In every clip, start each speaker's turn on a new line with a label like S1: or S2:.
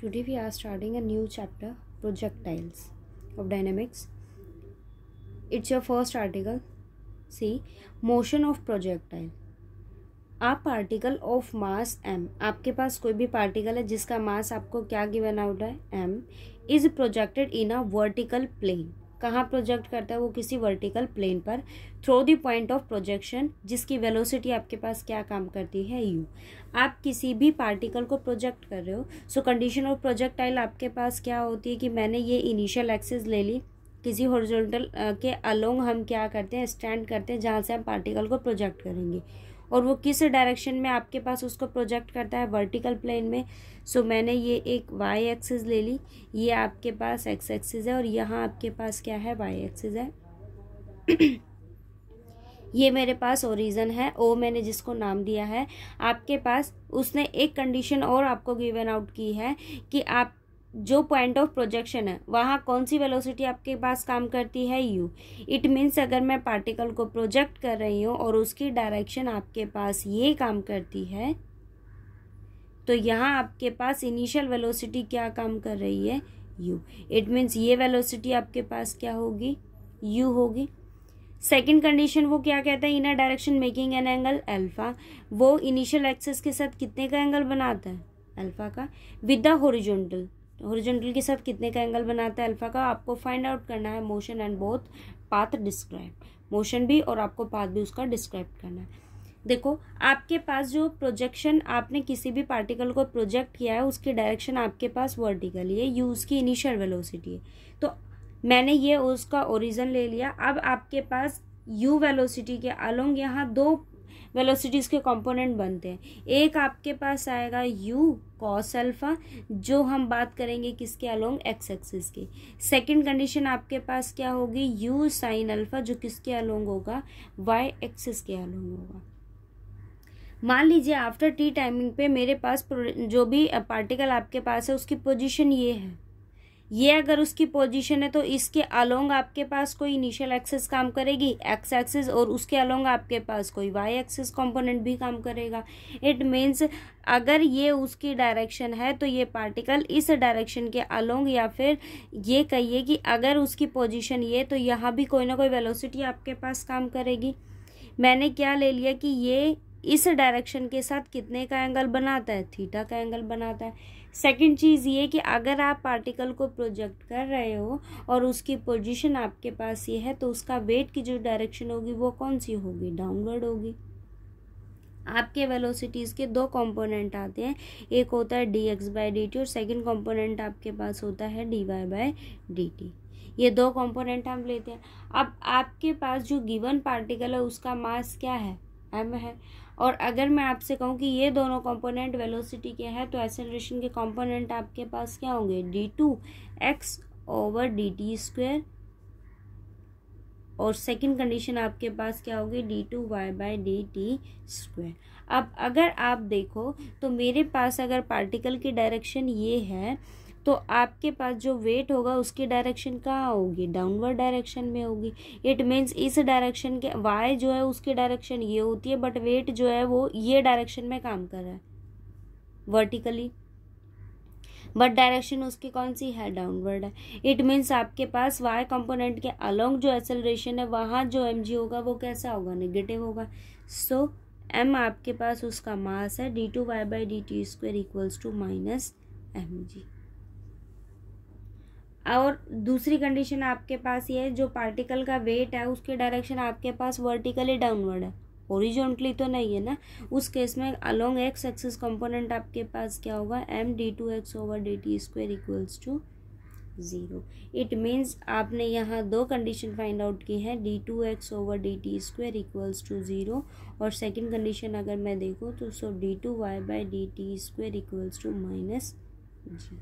S1: Today we are starting a new chapter projectiles of dynamics. It's your first article. See motion of projectile. A particle of mass M आपके पास कोई भी particle है जिसका mass आपको क्या given out है M is projected in a vertical plane कहाँ प्रोजेक्ट करता है वो किसी वर्टिकल प्लेन पर throw the point of projection जिसकी वेलोसिटी आपके पास क्या काम करती है यू आप किसी भी पार्टिकल को प्रोजेक्ट कर रहे हो सो कंडीशन ऑफ प्रोजेक्टाइल आपके पास क्या होती है कि मैंने ये इनिशियल एक्सेस ले ली किसी हॉरिजॉन्टल के अलोंग हम क्या करते हैं स्टैंड करते हैं जहाँ से हम पार्टिकल को प्रोजेक्ट करेंगे और वो किस डायरेक्शन में आपके पास उसको प्रोजेक्ट करता है वर्टिकल प्लेन में सो so, मैंने ये एक वाई एक्सिस ले ली ये आपके पास एक्स एक्सिस है और यहाँ आपके पास क्या है वाई एक्सिस है ये मेरे पास ओरिजन है ओ मैंने जिसको नाम दिया है आपके पास उसने एक कंडीशन और आपको गिवन आउट की है कि आप जो पॉइंट ऑफ प्रोजेक्शन है वहाँ कौन सी वेलोसिटी आपके पास काम करती है यू इट मीन्स अगर मैं पार्टिकल को प्रोजेक्ट कर रही हूँ और उसकी डायरेक्शन आपके पास ये काम करती है तो यहाँ आपके पास इनिशियल वेलोसिटी क्या काम कर रही है यू इट मीन्स ये वेलोसिटी आपके पास क्या होगी यू होगी सेकेंड कंडीशन वो क्या कहता है inner direction making an angle alpha वो इनिशियल एक्सेस के साथ कितने का एंगल बनाता है अल्फा का विद द होरिजोनटल हॉरिजॉन्टल के साथ कितने का एंगल बनाता है अल्फा का आपको फाइंड आउट करना है motion and both path describe motion भी और आपको पाथ भी उसका डिस्क्राइब करना है देखो आपके पास जो प्रोजेक्शन आपने किसी भी पार्टिकल को प्रोजेक्ट किया है उसकी डायरेक्शन आपके पास वर्टिकली है यू उसकी इनिशियल वेलोसिटी है तो मैंने ये उसका ओरिजन ले लिया अब आपके पास यू वेलोसिटी के अलोंग यहाँ दो वेलोसिटीज़ के कंपोनेंट बनते हैं एक आपके पास आएगा यू कॉस अल्फ़ा जो हम बात करेंगे किसके अलोंग एक्स एक्सिस की सेकंड कंडीशन आपके पास क्या होगी यू साइन अल्फ़ा जो किसके अलोंग होगा वाई एक्सिस के अलोंग होगा मान लीजिए आफ्टर टी टाइमिंग पे मेरे पास जो भी पार्टिकल आपके पास है उसकी पोजीशन ये है ये अगर उसकी पोजीशन है तो इसके अलोंग आपके पास कोई इनिशियल एक्सेस काम करेगी एक्स एक्सेस और उसके अलोंग आपके पास कोई वाई एक्सेस कंपोनेंट भी काम करेगा इट मीन्स अगर ये उसकी डायरेक्शन है तो ये पार्टिकल इस डायरेक्शन के अलोंग या फिर ये कहिए कि अगर उसकी पोजीशन ये तो यहाँ भी कोई ना कोई वेलोसिटी आपके पास काम करेगी मैंने क्या ले लिया कि ये इस डायरेक्शन के साथ कितने का एंगल बनाता है थीटा का एंगल बनाता है सेकंड चीज़ ये कि अगर आप पार्टिकल को प्रोजेक्ट कर रहे हो और उसकी पोजीशन आपके पास ये है तो उसका वेट की जो डायरेक्शन होगी वो कौन सी होगी डाउनवर्ड होगी आपके वेलोसिटीज़ के दो कंपोनेंट आते हैं एक होता है D X by D T और सेकेंड कंपोनेंट आपके पास होता है D Y by D T ये दो कंपोनेंट हम लेते हैं अब आपके पास जो गिवन पार्टिकल है उसका मास क्या है एम है और अगर मैं आपसे कहूँ कि ये दोनों कंपोनेंट वेलोसिटी के हैं तो एसेलरेशन के कंपोनेंट आपके पास क्या होंगे D two X over D T square और सेकंड कंडीशन आपके पास क्या होगी D two Y by D T square अब अगर आप देखो तो मेरे पास अगर पार्टिकल की डायरेक्शन ये है तो आपके पास जो वेट होगा उसकी डायरेक्शन कहाँ होगी डाउनवर्ड डायरेक्शन में होगी इट मीन्स इस डायरेक्शन के वाई जो है उसकी डायरेक्शन ये होती है बट वेट जो है वो ये डायरेक्शन में काम कर रहा है वर्टिकली बट डायरेक्शन उसकी कौन सी है डाउनवर्ड है इट मीन्स आपके पास वाई कंपोनेंट के अलोंग जो एक्सेलरेशन है वहाँ जो एम जी होगा वो कैसा होगा नेगेटिव होगा सो so, एम आपके पास उसका मास है D two Y by D T square equals to minus M G और दूसरी कंडीशन आपके पास ये है जो पार्टिकल का वेट है उसके डायरेक्शन आपके पास वर्टिकली डाउनवर्ड है ओरिजोनटली तो नहीं है ना उस केस में अलोंग एक्स एक्सिस कंपोनेंट आपके पास क्या होगा M D two X over D T square equals to zero it means आपने यहाँ दो कंडीशन फाइंड आउट की है D two X over D T square equals to zero और सेकंड कंडीशन अगर मैं देखूँ तो so D two Y by D T square equals to minus G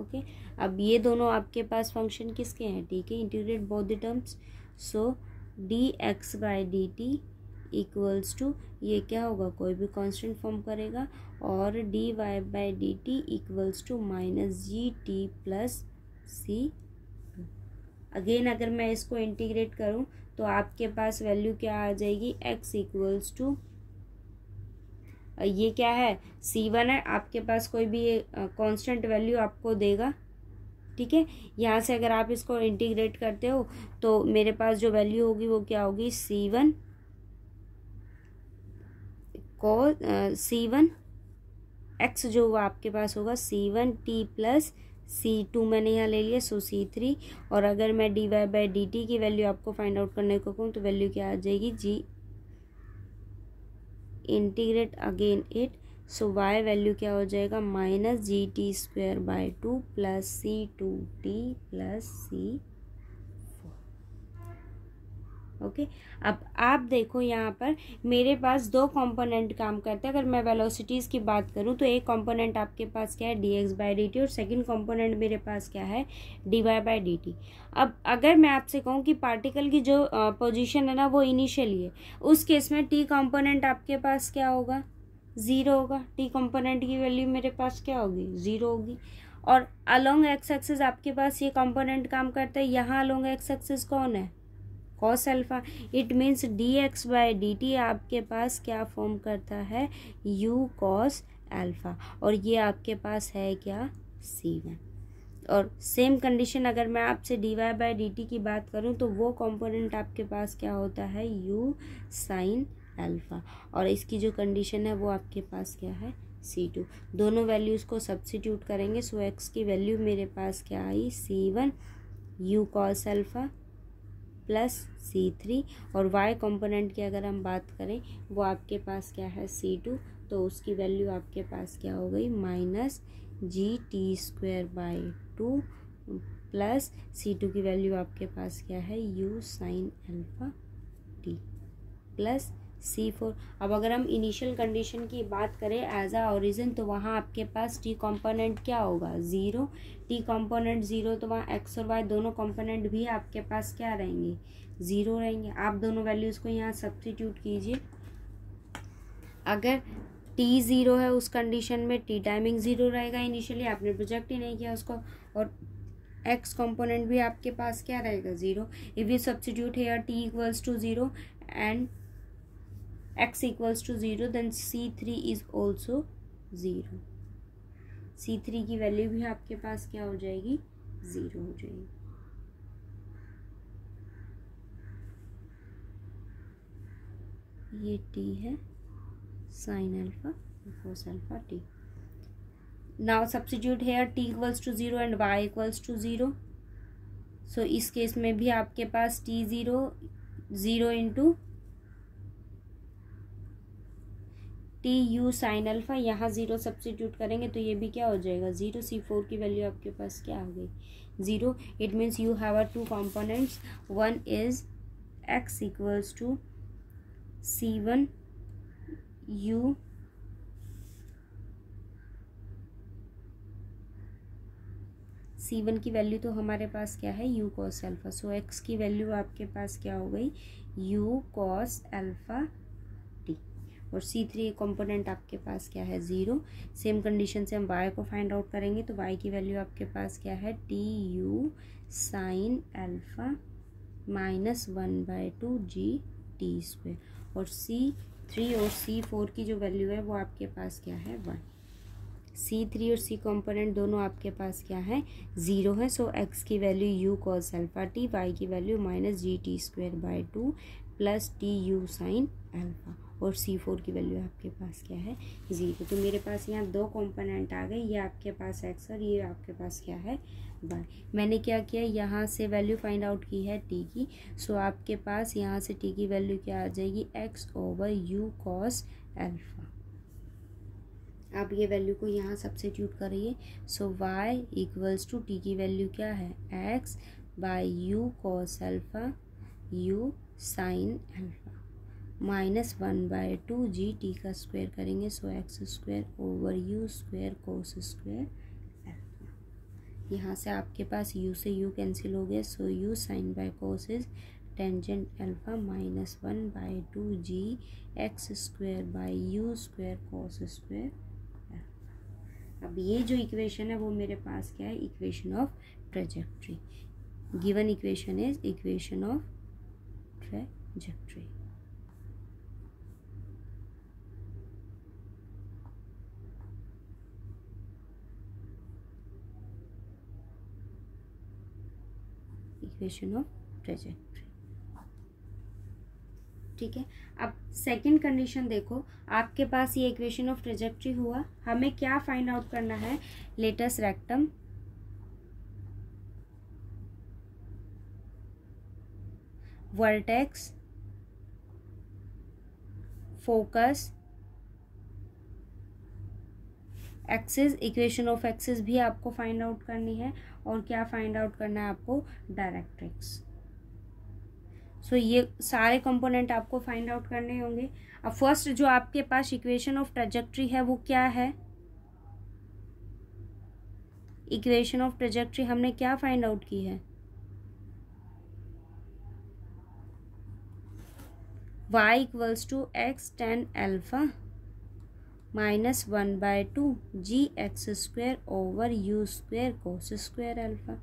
S1: okay अब ये दोनों आपके पास फंक्शन किसके हैं ठीक है integrate both the terms so D X by D T equals to ये क्या होगा कोई भी कांस्टेंट फॉर्म करेगा और D Y by D T equals to minus G T plus C again अगर मैं इसको इंटीग्रेट करूँ तो आपके पास वैल्यू क्या आ जाएगी एक्स इक्वल्स टू ये क्या है सी वन है आपके पास कोई भी कांस्टेंट वैल्यू आपको देगा ठीक है यहाँ से अगर आप इसको इंटीग्रेट करते हो तो मेरे पास जो वैल्यू होगी वो क्या होगी सी वन को सी वन एक्स जो हुआ आपके पास होगा C one T plus C two मैंने यहाँ ले लिया सो सी थ्री और अगर मैं D Y by D T की वैल्यू आपको फाइंड आउट करने को कहूँ तो वैल्यू क्या आ जाएगी G integrate again it so Y value क्या हो जाएगा minus G T square by two plus C two T plus C okay अब आप देखो यहाँ पर मेरे पास दो कंपोनेंट काम करते हैं अगर मैं वेलोसिटीज़ की बात करूँ तो एक कंपोनेंट आपके पास क्या है D X by D T और सेकंड कंपोनेंट मेरे पास क्या है D Y by D T अब अगर मैं आपसे कहूँ कि पार्टिकल की जो पोजीशन है ना वो इनिशियली है उस केस में टी कॉम्पोनेंट आपके पास क्या होगा ज़ीरो होगा टी कॉम्पोनेंट की वैल्यू मेरे पास क्या होगी ज़ीरो होगी और अलोंग एक्स एक्सेस आपके पास ये कॉम्पोनेंट काम करता है यहाँ अलोंग एक्स एक्सेस कौन है cos alpha it means D X by D T आपके पास क्या फॉर्म करता है यू कॉस अल्फ़ा और ये आपके पास है क्या सी वन और सेम कंडीशन अगर मैं आपसे D Y by D T की बात करूँ तो वो कंपोनेंट आपके पास क्या होता है यू साइन अल्फ़ा और इसकी जो कंडीशन है वो आपके पास क्या है सी टू दोनों वैल्यूज़ को सब्सिट्यूट करेंगे सो एक्स की वैल्यू मेरे पास क्या आई C one U cos alpha plus C three और वाई कंपोनेंट की अगर हम बात करें वो आपके पास क्या है सी टू तो उसकी वैल्यू आपके पास क्या हो गई minus G T square by two plus C two की वैल्यू आपके पास क्या है U sine alpha T plus C four अब अगर हम इनिशियल कंडीशन की बात करें एज आ ऑरिजन तो वहाँ आपके पास टी कंपोनेंट क्या होगा ज़ीरो टी कंपोनेंट ज़ीरो तो वहाँ एक्स और वाई दोनों कंपोनेंट भी आपके पास क्या रहेंगे ज़ीरो रहेंगे आप दोनों वैल्यूज़ को यहाँ सब्सटीट्यूट कीजिए अगर टी ज़ीरो है उस कंडीशन में टी टाइमिंग ज़ीरो रहेगा इनिशियली आपने प्रोजेक्ट ही नहीं किया उसको और एक्स कॉम्पोनेंट भी आपके पास क्या रहेगा zero if you substitute here T equals to zero and x equals to 0 then c3 is also 0 c3 की वैल्यू भी आपके पास क्या हो जाएगी ज़ीरो हो जाएगी ये टी है sine alpha cos alpha T now substitute here T equals to zero and Y equals to zero so इस केस में भी आपके पास T zero zero into T U sine alpha यहाँ ज़ीरो सब्सिट्यूट करेंगे तो ये भी क्या हो जाएगा ज़ीरो सी फोर की वैल्यू आपके पास क्या हो गई zero it means you have are two components one is X equals to C one U C one की वैल्यू तो हमारे पास क्या है U cos alpha so X की वैल्यू आपके पास क्या हो गई यू कॉस अल्फ़ा और सी थ्री कॉम्पोनेंट आपके पास क्या है ज़ीरो सेम कंडीशन से हम वाई को फाइंड आउट करेंगे तो वाई की वैल्यू आपके पास क्या है T U sine alpha minus one by two G T square और सी थ्री और सी फोर की जो वैल्यू है वो आपके पास क्या है वन सी थ्री और सी कॉम्पोनेंट दोनों आपके पास क्या है ज़ीरो है सो एक्स की value U cos alpha T Y की value minus G T square by two plus T U sine alpha और सी फोर की वैल्यू आपके पास क्या है ज़ीरो तो मेरे पास यहाँ दो कंपोनेंट आ गए ये आपके पास एक्स और ये आपके पास क्या है वाई मैंने क्या किया यहाँ से वैल्यू फाइंड आउट की है टी की सो आपके पास यहाँ से टी की वैल्यू क्या आ जाएगी X over U cos alpha आप ये वैल्यू को यहाँ सब्सिट्यूट करिए so Y equals to T की वैल्यू क्या है X by U cos alpha U sine alpha minus one by two G T का स्क्वायर करेंगे so X square over U square cos square यहाँ से आपके पास u से u कैंसिल हो गया so u sine by cos is tangent alpha minus one by two g x square by u square cos square अब ये जो इक्वेशन है वो मेरे पास क्या है equation of trajectory given equation is equation of trajectory equation of trajectory ठीक है अब सेकंड कंडीशन देखो आपके पास ये इक्वेशन ऑफ ट्रेजेक्ट्री हुआ हमें क्या फाइंड आउट करना है latus rectum vertex focus axis equation of axis भी आपको फाइंड आउट करनी है और क्या फाइंड आउट करना है आपको डायरेक्ट्रिक्स सो so, ये सारे कंपोनेंट आपको फाइंड आउट करने होंगे अब फर्स्ट जो आपके पास इक्वेशन ऑफ ट्रेजेक्ट्री है वो क्या है इक्वेशन ऑफ ट्रेजेक्ट्री हमने क्या फाइंड आउट की है y equals to x tan alpha minus one by two g x square over u square cos square alpha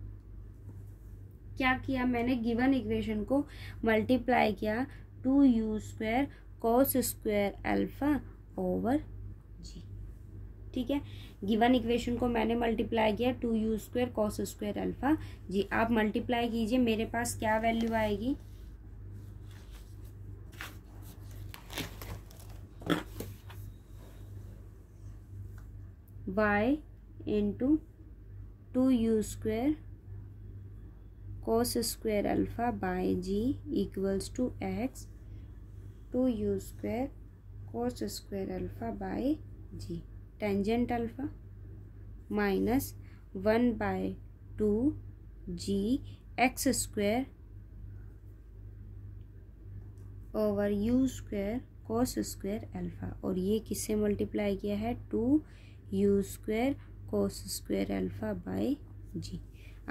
S1: क्या किया मैंने गिवन इक्वेशन को मल्टीप्लाई किया two u square cos square alpha over g ठीक है given equation को मैंने multiply किया two u square cos square alpha g आप मल्टीप्लाई कीजिए मेरे पास क्या वैल्यू आएगी y into two u square cos square alpha by g equals to x two u square cos square alpha by g tangent alpha minus one by two g x square over u square cos square alpha और ये किससे multiply किया है two u square cos square alpha by g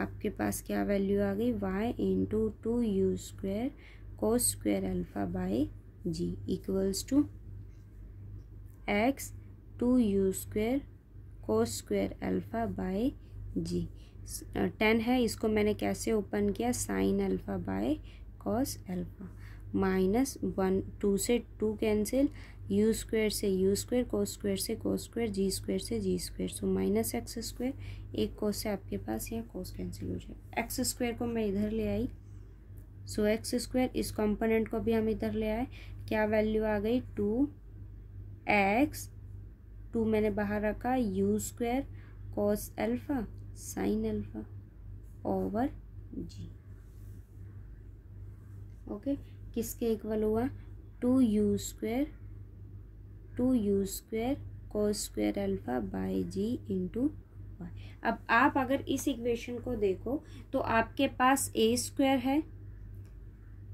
S1: आपके पास क्या value आ गई y into two u square cos square alpha by g equals to x two u square cos square alpha by g ten है इसको मैंने कैसे open किया sine alpha by cos alpha minus one two से two cancel u square से u square cos square से cos square g square से g square so minus x square एक कोस से आपके पास यहाँ कोस कैंसिल हो जाए एक्स स्क्वेयर को मैं इधर ले आई सो एक्स स्क्वेयर इस कंपोनेंट को भी हम इधर ले आए क्या वैल्यू आ गई टू एक्स टू मैंने बाहर रखा u square cos alpha sine alpha over g okay किसके इक्वल हुआ two u square two u square cos square alpha by g into y अब आप अगर इस इक्वेशन को देखो तो आपके पास ए स्क्वेयर है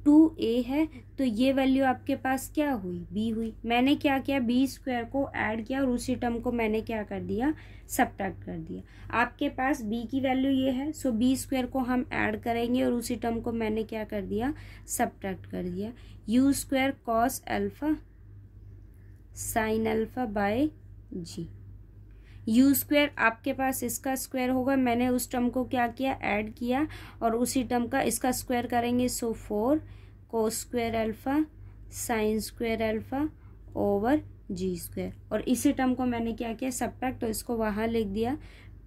S1: टू ए है तो ये वैल्यू आपके पास क्या हुई बी हुई मैंने क्या किया बी स्क्वेयर को ऐड किया और उसी टर्म को मैंने क्या कर दिया सब्ट्रैक्ट कर दिया आपके पास बी की वैल्यू ये है सो बी स्क्वेयर को हम ऐड करेंगे और उसी टर्म को मैंने क्या कर दिया सब्ट्रैक्ट कर दिया u square cos alpha sine alpha by g u square आपके पास इसका स्क्वायर होगा मैंने उस टर्म को क्या किया ऐड किया और उसी टर्म का इसका स्क्वायर करेंगे so four cos square alpha sine square alpha over g square और इसी टर्म को मैंने क्या किया सब्ट्रैक्ट तो इसको वहाँ लिख दिया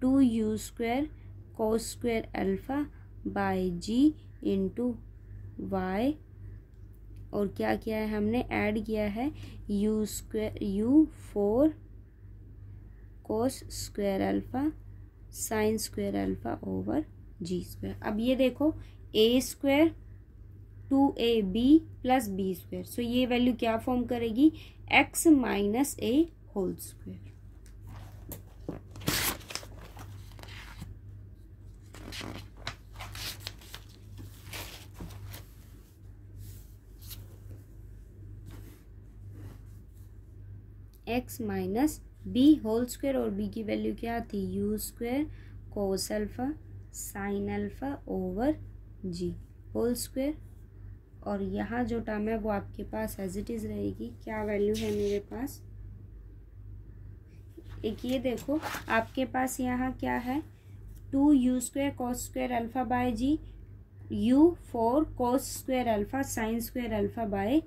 S1: two u square cos square alpha by g into y और क्या किया है हमने ऐड किया है u square u four cos square alpha sine square alpha over g square अब ये देखो a square two a b plus b square so ये वैल्यू क्या फॉर्म करेगी x minus a whole square x minus b whole square और b की value क्या थी यू स्क्वायर कोस alpha sine alpha over g whole square और यहाँ जो टर्म है वो आपके पास एज इट इज़ रहेगी क्या वैल्यू है मेरे पास एक ये देखो आपके पास यहाँ क्या है two u square cos square alpha by g u four cos square alpha sine square alpha by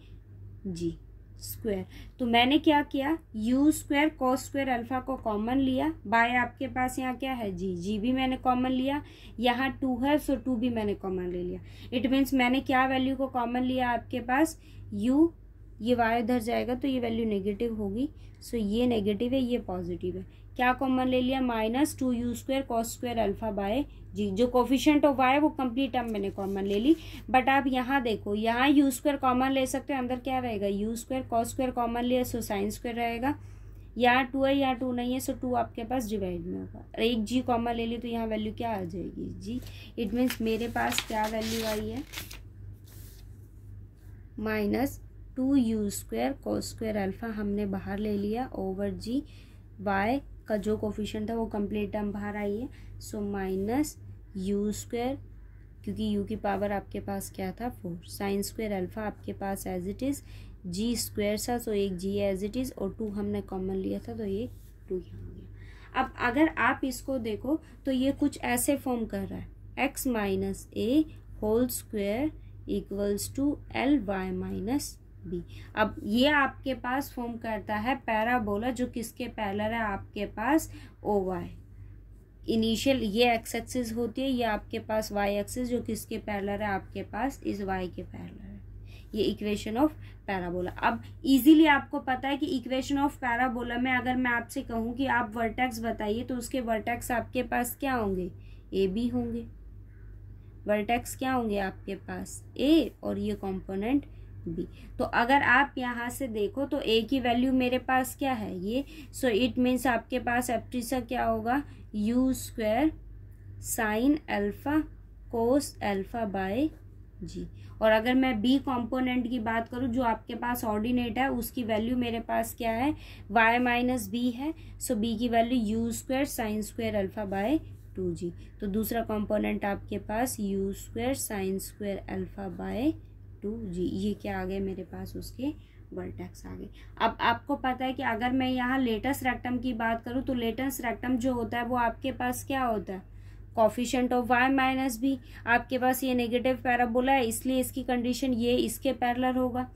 S1: g square तो मैंने क्या किया u square cos square alpha को कॉमन लिया बाय आपके पास यहाँ क्या है जी जी भी मैंने कॉमन लिया यहाँ टू है सो टू भी मैंने कॉमन ले लिया इट मीन्स मैंने क्या वैल्यू को कॉमन लिया आपके पास यू ये वाई उधर जाएगा तो ये वैल्यू नेगेटिव होगी सो ये नेगेटिव है ये पॉजिटिव है क्या कॉमन ले लिया minus two u square cos square alpha by g जो कोफिशियंट ऑफ वाई वो कंप्लीट टर्म मैंने कॉमन ले ली बट आप यहाँ देखो यहाँ यू स्क्वेयर कॉमन ले सकते हो अंदर क्या रहेगा u square cos square common लिया सो साइन स्क्वेयर रहेगा यहाँ टू है यहाँ टू नहीं है सो टू आपके पास डिवाइड में होगा एक जी कॉमन ले ली तो यहाँ वैल्यू क्या आ जाएगी जी इट मीन्स मेरे पास क्या वैल्यू आई है minus two u square cos square alpha हमने बाहर ले लिया ओवर जी वाई का जो कोफिशेंट था वो कंप्लीट टर्म बाहर आई है सो माइनस यू स्क्वेयर क्योंकि यू की पावर आपके पास क्या था फोर साइन स्क्वेयर अल्फ़ा आपके पास as it is g square था सो एक जी एज इट इज़ और टू हमने कॉमन लिया था तो ये टू यहाँ हो गया अब अगर आप इसको देखो तो ये कुछ ऐसे फॉर्म कर रहा है x minus a whole square equals to l y minus b अब ये आपके पास फॉर्म करता है पैराबोला जो किसके पैलर है आपके पास ओ वाई इनिशियल ये एक्स एक्सिस होती है ये आपके पास वाई एक्सिस जो किसके पैलर है आपके पास इस वाई के पैलर है ये इक्वेशन ऑफ पैराबोला अब इजीली आपको पता है कि इक्वेशन ऑफ पैराबोला में अगर मैं आपसे कहूँ कि आप वर्टेक्स बताइए तो उसके वर्टेक्स आपके पास क्या होंगे ए बी होंगे वर्टेक्स क्या होंगे आपके पास ए और ये कॉम्पोनेंट बी तो अगर आप यहाँ से देखो तो ए की वैल्यू मेरे पास क्या है ये सो इट मीन्स आपके पास सा क्या होगा u square sine alpha cos alpha by g और अगर मैं बी कंपोनेंट की बात करूँ जो आपके पास ऑर्डिनेट है उसकी वैल्यू मेरे पास क्या है वाई माइनस बी है सो बी की value u square sine square alpha by two g तो दूसरा कंपोनेंट आपके पास u square sine square alpha by two g ये क्या आ गए मेरे पास उसके वर्टेक्स आ गए अब आपको पता है कि अगर मैं यहाँ लेटेस्ट रेक्टम की बात करूँ तो लेटेस्ट रेक्टम जो होता है वो आपके पास क्या होता है कॉफिशेंट ऑफ वाई माइनस भी आपके पास ये नेगेटिव पैराबोला है इसलिए इसकी कंडीशन ये इसके पैरलर होगा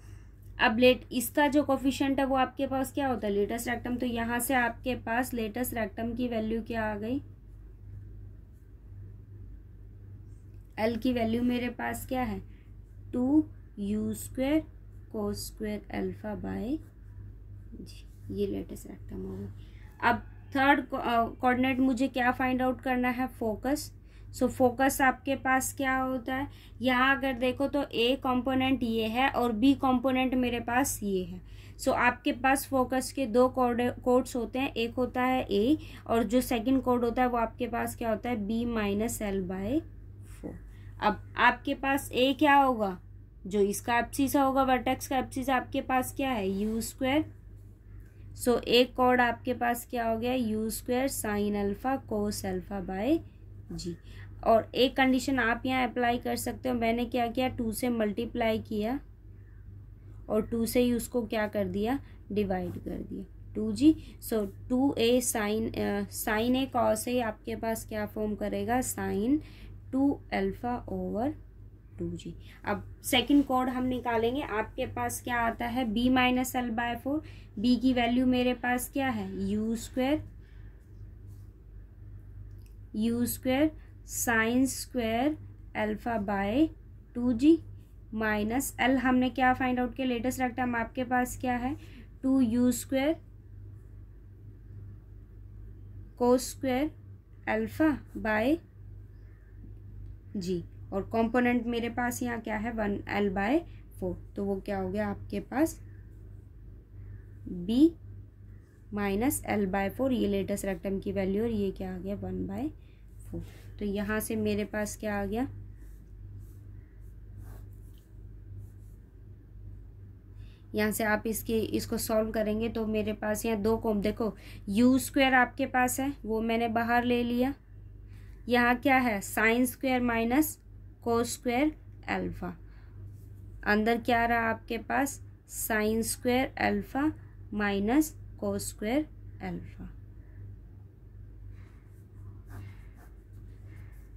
S1: अब लेट इसका जो कॉफिशेंट है वो आपके पास क्या होता है लेटेस्ट रेक्टम तो यहाँ से आपके पास लेटेस्ट रेक्टम की वैल्यू क्या आ गई एल की वैल्यू मेरे पास क्या है two u square cos square alpha by g ये लेटेस्ट रखता हूँ अब थर्ड कोऑर्डिनेट मुझे क्या फाइंड आउट करना है फोकस सो so, फोकस आपके पास क्या होता है यहाँ अगर देखो तो ए कंपोनेंट ये है और बी कंपोनेंट मेरे पास ये है सो so, आपके पास फोकस के दो कोड कोड्स होते हैं एक होता है ए और जो सेकंड कोड होता है वो आपके पास क्या होता है बी माइनस एल बाय अब आपके पास ए क्या होगा जो इसका एप्सिस होगा वर्टेक्स का एप्सिस आपके पास क्या है यू स्क्वेयर सो एक कॉर्ड आपके पास क्या हो गया u square sine alpha cos alpha by g और एक कंडीशन आप यहाँ अप्लाई कर सकते हो मैंने क्या किया टू से मल्टीप्लाई किया और टू से ही उसको क्या कर दिया डिवाइड कर दिया two g so two a sine sine a cos a आपके पास क्या फॉर्म करेगा sine two alpha over two g अब सेकंड कोड हम निकालेंगे आपके पास क्या आता है b minus l by four b की वैल्यू मेरे पास क्या है u square u square sines square alpha by two g minus l हमने क्या फाइंड आउट किया लेटेस्ट टाइम आपके पास क्या है two u square cos square alpha by g और कंपोनेंट मेरे पास यहाँ क्या है वन एल बाय फोर तो वो क्या हो गया आपके पास b minus l by four ये लेटेस्ट रेक्टम की वैल्यू और ये क्या आ गया वन बाय फोर तो यहाँ से मेरे पास क्या आ गया यहाँ से आप इसके इसको सॉल्व करेंगे तो मेरे पास यहाँ दो कॉम देखो यू स्क्वायर आपके पास है वो मैंने बाहर ले लिया यहाँ क्या है sine square minus cos square alpha अंदर क्या रहा आपके पास sine square alpha minus cos square alpha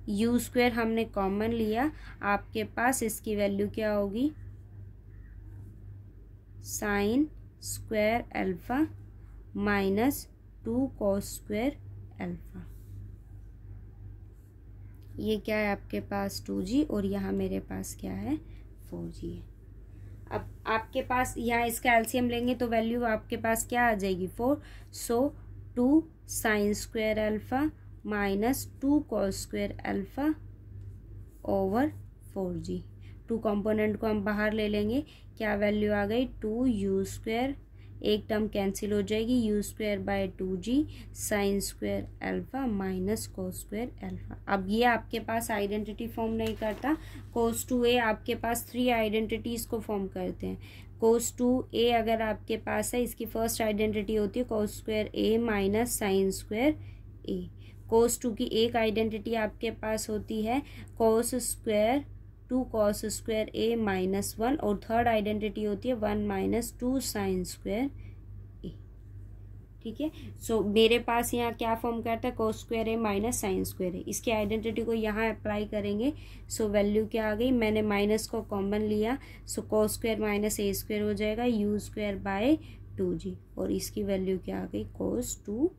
S1: u square हमने कॉमन लिया आपके पास इसकी वैल्यू क्या होगी sine square alpha minus two cos square alpha ये क्या है आपके पास टू जी और यहाँ मेरे पास क्या है फोर जी है अब आपके पास यहाँ इसका एल्सीयम लेंगे तो वैल्यू आपके पास क्या आ जाएगी four so two sine square alpha minus two cos square alpha over four g two component को हम बाहर ले लेंगे क्या वैल्यू आ गई टू यू स्क्वेयर एक टर्म कैंसिल हो जाएगी u square by two g sine square alpha minus cos square alpha अब ये आपके पास आइडेंटिटी फॉर्म नहीं करता कोस टू ए आपके पास थ्री आइडेंटिटीज़ को फॉर्म करते हैं कोस टू ए अगर आपके पास है इसकी फर्स्ट आइडेंटिटी होती है cos square a minus sine square a cos two की एक आइडेंटिटी आपके पास होती है cos square two cos square a minus one और थर्ड आइडेंटिटी होती है one minus two sine square a ठीक है सो मेरे पास यहाँ क्या फॉर्म करता है cos square a minus sine square a इसकी आइडेंटिटी को यहाँ अप्लाई करेंगे सो so, वैल्यू क्या आ गई मैंने माइनस को कॉमन लिया so cos square minus a square हो जाएगा u square by two g और इसकी वैल्यू क्या आ गई कॉस टू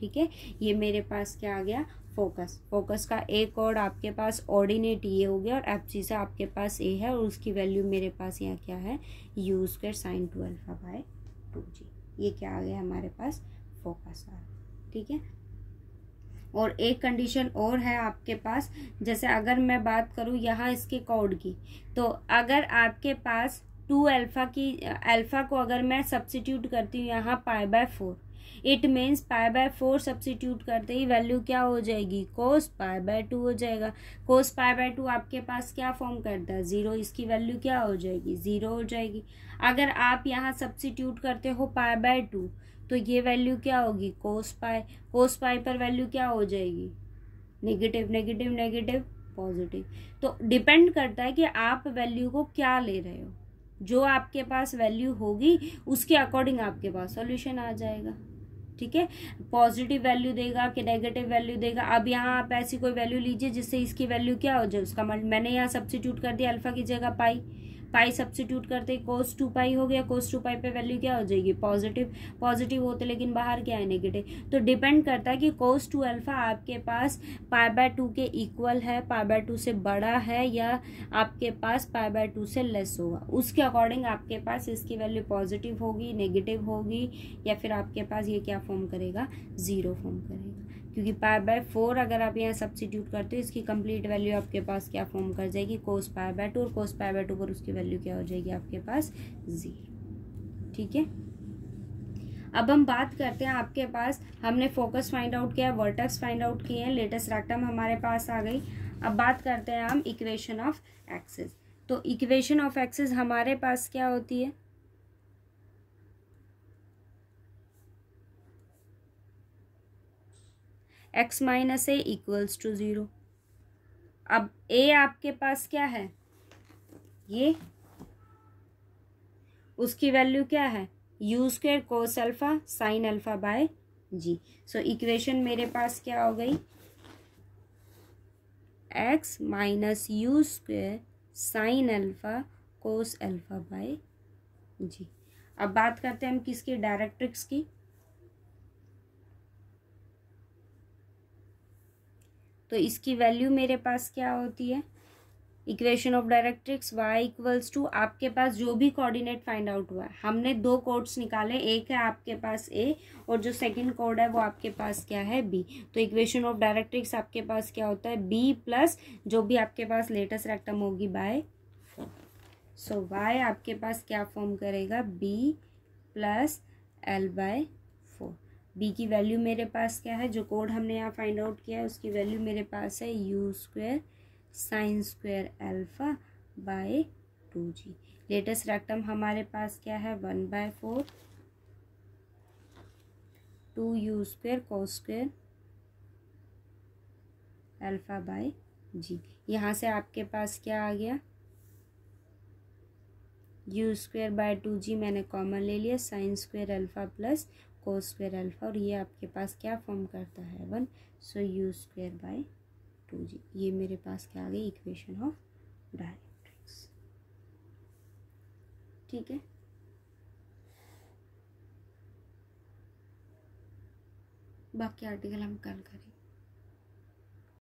S1: ठीक है ये मेरे पास क्या आ गया फोकस फोकस का ए और आपके पास ऑर्डिनेट ये हो गया और एफ से आपके पास ए है और उसकी वैल्यू मेरे पास यहाँ क्या है u square sine two alpha by two g ये क्या आ गया हमारे पास फोकस आ ठीक है और एक कंडीशन और है आपके पास जैसे अगर मैं बात करूँ यहाँ इसके कोड की तो अगर आपके पास टू अल्फ़ा की अल्फ़ा को अगर मैं सब्सिट्यूट करती हूँ यहाँ pi by four it means pi by four substitute करते ही वैल्यू क्या हो जाएगी कोस पाई बाय टू हो जाएगा कोस पाई बाय टू आपके पास क्या फॉर्म करता है ज़ीरो इसकी वैल्यू क्या हो जाएगी ज़ीरो हो जाएगी अगर आप यहाँ सब्सिट्यूट करते हो पाए बाय टू तो ये वैल्यू क्या होगी कोस पाए कोस पाई पर वैल्यू क्या हो जाएगी नेगेटिव नेगेटिव नेगेटिव पॉजिटिव तो डिपेंड करता है कि आप वैल्यू को क्या ले रहे हो जो आपके पास वैल्यू होगी उसके अकॉर्डिंग आपके पास सॉल्यूशन आ जाएगा ठीक है पॉजिटिव वैल्यू देगा कि नेगेटिव वैल्यू देगा अब यहाँ आप ऐसी कोई वैल्यू लीजिए जिससे इसकी वैल्यू क्या हो जाए उसका मैंने यहाँ सब्सिट्यूट कर दिया अल्फा की जगह पाई पाई सब्सिट्यूट करते कोस टू पाई हो गया कोस टू पाई पे वैल्यू क्या हो जाएगी पॉजिटिव पॉजिटिव होते लेकिन बाहर क्या है नेगेटिव तो डिपेंड करता है कि कोस टू अल्फा आपके पास पाई बाय टू के इक्वल है पाई बाय टू से बड़ा है या आपके पास पाई बाय टू से लेस होगा उसके अकॉर्डिंग आपके पास इसकी वैल्यू पॉजिटिव होगी नेगेटिव होगी या फिर आपके पास ये क्या फॉर्म करेगा ज़ीरो फॉर्म करेगा क्योंकि पाई बाय फोर अगर आप यहाँ सब्सिट्यूट करते हो इसकी कंप्लीट वैल्यू आपके पास क्या फॉर्म कर जाएगी कोस पाई बाय टू और कोस पाई बाय टू पर उसकी वैल्यू क्या हो जाएगी आपके पास जीरो ठीक है अब हम बात करते हैं आपके पास हमने फोकस फाइंड आउट किया वर्टेक्स फाइंड आउट किए हैं लेटेस्ट रैक्टम हमारे पास आ गई अब बात करते हैं हम इक्वेशन ऑफ एक्सेस तो इक्वेशन ऑफ एक्सेस हमारे पास क्या होती है x minus a equals to zero अब ए आपके पास क्या है ये उसकी वैल्यू क्या है u square cos alpha sine alpha by g so equation मेरे पास क्या हो गई x minus u square sine alpha cos alpha by g अब बात करते हैं हम किसकी डायरेक्ट्रिक्स की तो इसकी वैल्यू मेरे पास क्या होती है equation of directrix y equals to आपके पास जो भी कोऑर्डिनेट फाइंड आउट हुआ है हमने दो कोड्स निकाले एक है आपके पास ए और जो सेकंड कोड है वो आपके पास क्या है बी तो इक्वेशन ऑफ डायरेक्ट्रिक्स आपके पास क्या होता है बी प्लस जो भी आपके पास लेटेस्ट रेक्टम होगी बाय सो वाई आपके पास क्या फॉर्म करेगा b plus l by b की वैल्यू मेरे पास क्या है जो कोड हमने यहाँ फाइंड आउट किया है उसकी वैल्यू मेरे पास है u square sine square alpha by two g latus rectum हमारे पास क्या है one by four two u square cos square alpha by g यहाँ से आपके पास क्या आ गया u square by two g मैंने कॉमन ले लिया sine square alpha plus cos square alpha और ये आपके पास क्या फॉर्म करता है one so u square by two g ये मेरे पास क्या आ गई इक्वेशन ऑफ डायरेक्ट्रिक्स ठीक है बाकी आर्टिकल हम कल करेंगे